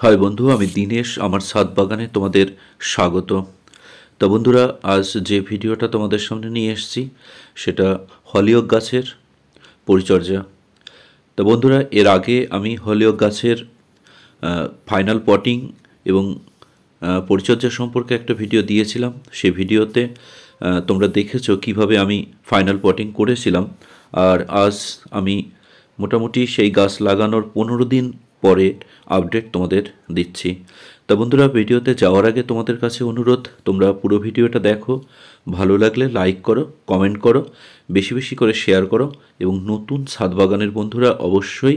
হয় বন্ধু আমি দীনেশ আমার ছাদ বাগানে তোমাদের স্বাগত তো বন্ধুরা আজ যে ভিডিওটা তোমাদের সামনে নিয়ে এসেছি সেটা হলিওক গাছের পরিচর্যা তো বন্ধুরা এর আগে আমি হলিওক গাছের ফাইনাল পটিং এবং পরিচর্যা সম্পর্কে একটা ভিডিও দিয়েছিলাম সে ভিডিওতে তোমরা দেখেছো কিভাবে আমি ফাইনাল পটিং করেছিলাম আর আজ আমি মোটামুটি সেই গাছ লাগানোর পনেরো দিন পরে আপডেট তোমাদের দিচ্ছি তা বন্ধুরা ভিডিওতে যাওয়ার আগে তোমাদের কাছে অনুরোধ তোমরা পুরো ভিডিওটা দেখো ভালো লাগলে লাইক করো কমেন্ট করো বেশি বেশি করে শেয়ার করো এবং নতুন সাদবাগানের বাগানের বন্ধুরা অবশ্যই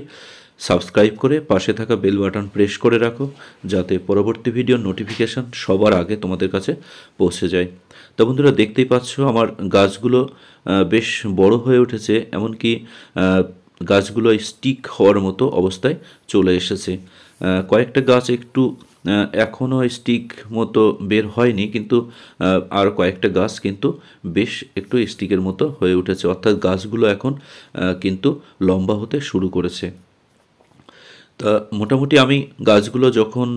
সাবস্ক্রাইব করে পাশে থাকা বেল বাটন প্রেস করে রাখো যাতে পরবর্তী ভিডিও নোটিফিকেশান সবার আগে তোমাদের কাছে পৌঁছে যায় তো বন্ধুরা দেখতেই পাচ্ছ আমার গাছগুলো বেশ বড় হয়ে উঠেছে এমনকি গাছগুলো স্টিক হওয়ার মতো অবস্থায় চলে এসেছে কয়েকটা গাছ একটু এখনও স্টিক মতো বের হয়নি কিন্তু আর কয়েকটা গাছ কিন্তু বেশ একটু স্টিকের মতো হয়ে উঠেছে অর্থাৎ গাছগুলো এখন কিন্তু লম্বা হতে শুরু করেছে তা মোটামুটি আমি গাছগুলো যখন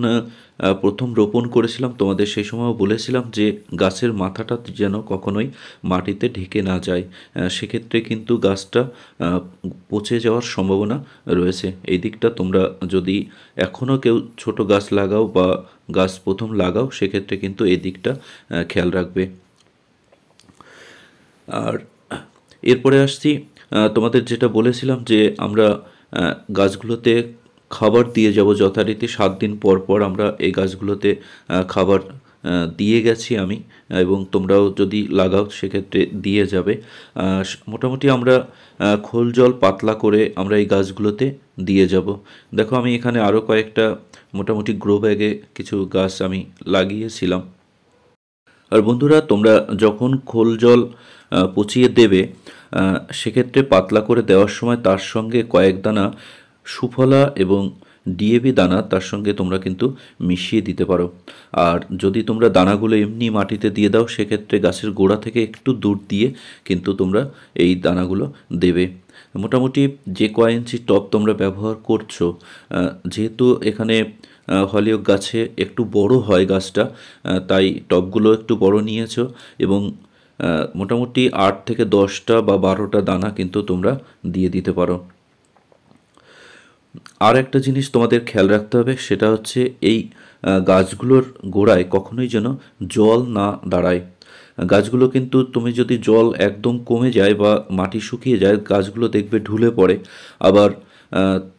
প্রথম রোপণ করেছিলাম তোমাদের সেই সময়ও বলেছিলাম যে গাছের মাথাটা যেন কখনোই মাটিতে ঢেকে না যায় সেক্ষেত্রে কিন্তু গাছটা পচে যাওয়ার সম্ভাবনা রয়েছে এই দিকটা তোমরা যদি এখনও কেউ ছোট গাছ লাগাও বা গাছ প্রথম লাগাও সেক্ষেত্রে কিন্তু এই দিকটা খেয়াল রাখবে আর এরপরে আসছি তোমাদের যেটা বলেছিলাম যে আমরা গাছগুলোতে খাবার দিয়ে যাব যথারীতি সাত দিন পর পর আমরা এই গাছগুলোতে খাবার দিয়ে গেছি আমি এবং তোমরাও যদি লাগাও সেক্ষেত্রে দিয়ে যাবে মোটামুটি আমরা খোল জল পাতলা করে আমরা এই গাছগুলোতে দিয়ে যাব দেখো আমি এখানে আরও কয়েকটা মোটামুটি গ্রো ব্যাগে কিছু গাছ আমি লাগিয়েছিলাম আর বন্ধুরা তোমরা যখন খোল জল পচিয়ে দেবে সেক্ষেত্রে পাতলা করে দেওয়ার সময় তার সঙ্গে কয়েক দানা সুফলা এবং ডিএপি দানা তার সঙ্গে তোমরা কিন্তু মিশিয়ে দিতে পারো আর যদি তোমরা দানাগুলো এমনি মাটিতে দিয়ে দাও সেক্ষেত্রে গাছের গোড়া থেকে একটু দূর দিয়ে কিন্তু তোমরা এই দানাগুলো দেবে মোটামুটি যে কয়েন্সি টপ তোমরা ব্যবহার করছো যেহেতু এখানে হলিওক গাছে একটু বড় হয় গাছটা তাই টপগুলো একটু বড় নিয়েছো এবং মোটামুটি আট থেকে দশটা বা বারোটা দানা কিন্তু তোমরা দিয়ে দিতে পারো আর একটা জিনিস তোমাদের খেয়াল রাখতে হবে সেটা হচ্ছে এই গাছগুলোর গোড়ায় কখনোই যেন জল না দাঁড়ায় গাছগুলো কিন্তু তুমি যদি জল একদম কমে যায় বা মাটি শুকিয়ে যায় গাছগুলো দেখবে ঢুলে পড়ে আবার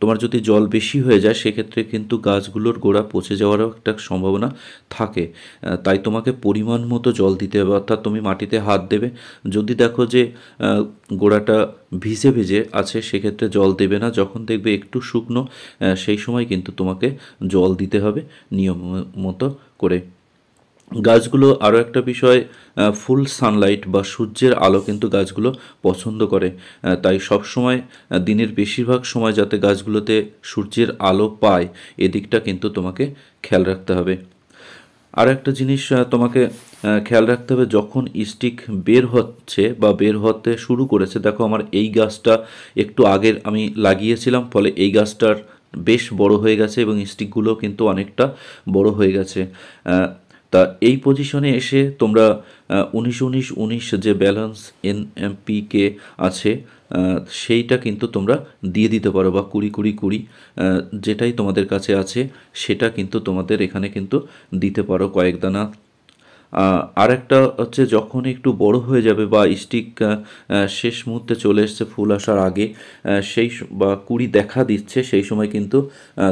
তোমার যদি জল বেশি হয়ে যায় সেক্ষেত্রে কিন্তু গাছগুলোর গোড়া পচে যাওয়ারও একটা সম্ভাবনা থাকে তাই তোমাকে পরিমাণ মতো জল দিতে হবে অর্থাৎ তুমি মাটিতে হাত দেবে যদি দেখো যে গোড়াটা ভিজে ভিজে আছে সেক্ষেত্রে জল দেবে না যখন দেখবে একটু শুকনো সেই সময় কিন্তু তোমাকে জল দিতে হবে নিয়ম মতো করে গাছগুলো আরও একটা বিষয় ফুল সানলাইট বা সূর্যের আলো কিন্তু গাছগুলো পছন্দ করে তাই সব সময় দিনের বেশিরভাগ সময় যাতে গাছগুলোতে সূর্যের আলো পায় এদিকটা কিন্তু তোমাকে খেয়াল রাখতে হবে আর একটা জিনিস তোমাকে খেয়াল রাখতে হবে যখন স্টিক বের হচ্ছে বা বের হতে শুরু করেছে দেখো আমার এই গাছটা একটু আগের আমি লাগিয়েছিলাম ফলে এই গাছটার বেশ বড় হয়ে গেছে এবং স্টিকগুলো কিন্তু অনেকটা বড় হয়ে গেছে তা এই পজিশনে এসে তোমরা উনিশ উনিশ উনিশ যে ব্যালেন্স এন কে আছে সেইটা কিন্তু তোমরা দিয়ে দিতে পারো বা কুড়ি কুড়ি কুড়ি যেটাই তোমাদের কাছে আছে সেটা কিন্তু তোমাদের এখানে কিন্তু দিতে পারো কয়েক দানা আর একটা হচ্ছে যখন একটু বড় হয়ে যাবে বা স্টিক শেষ মুহূর্তে চলে এসছে ফুল আসার আগে সেই বা কুড়ি দেখা দিচ্ছে সেই সময় কিন্তু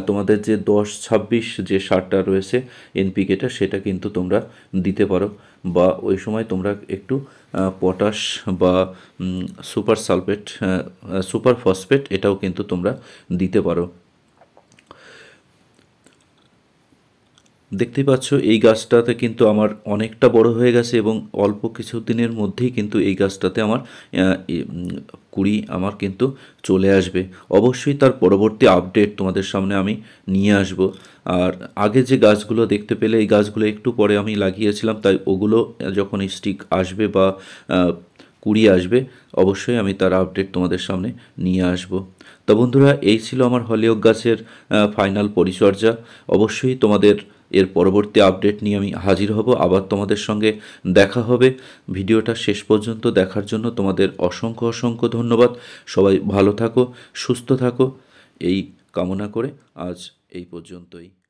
তোমাদের যে দশ ছাব্বিশ যে সারটা রয়েছে এনপিকেটা সেটা কিন্তু তোমরা দিতে পারো বা ওই সময় তোমরা একটু পটাশ বা সুপার সালফেট সুপার ফসফেট এটাও কিন্তু তোমরা দিতে পারো দেখতেই পাচ্ছ এই গাছটাতে কিন্তু আমার অনেকটা বড় হয়ে গেছে এবং অল্প কিছু দিনের মধ্যেই কিন্তু এই গাছটাতে আমার কুড়ি আমার কিন্তু চলে আসবে অবশ্যই তার পরবর্তী আপডেট তোমাদের সামনে আমি নিয়ে আসব আর আগে যে গাছগুলো দেখতে পেলে এই গাছগুলো একটু পরে আমি লাগিয়েছিলাম তাই ওগুলো যখন স্টিক আসবে বা কুড়ি আসবে অবশ্যই আমি তার আপডেট তোমাদের সামনে নিয়ে আসব তো বন্ধুরা এই ছিল আমার হলিওক গাছের ফাইনাল পরিচর্যা অবশ্যই তোমাদের এর পরবর্তী আপডেট নিয়ে আমি হাজির হব আবার তোমাদের সঙ্গে দেখা হবে ভিডিওটা শেষ পর্যন্ত দেখার জন্য তোমাদের অসংখ্য অসংখ্য ধন্যবাদ সবাই ভালো থাকো সুস্থ থাকো এই কামনা করে আজ এই পর্যন্তই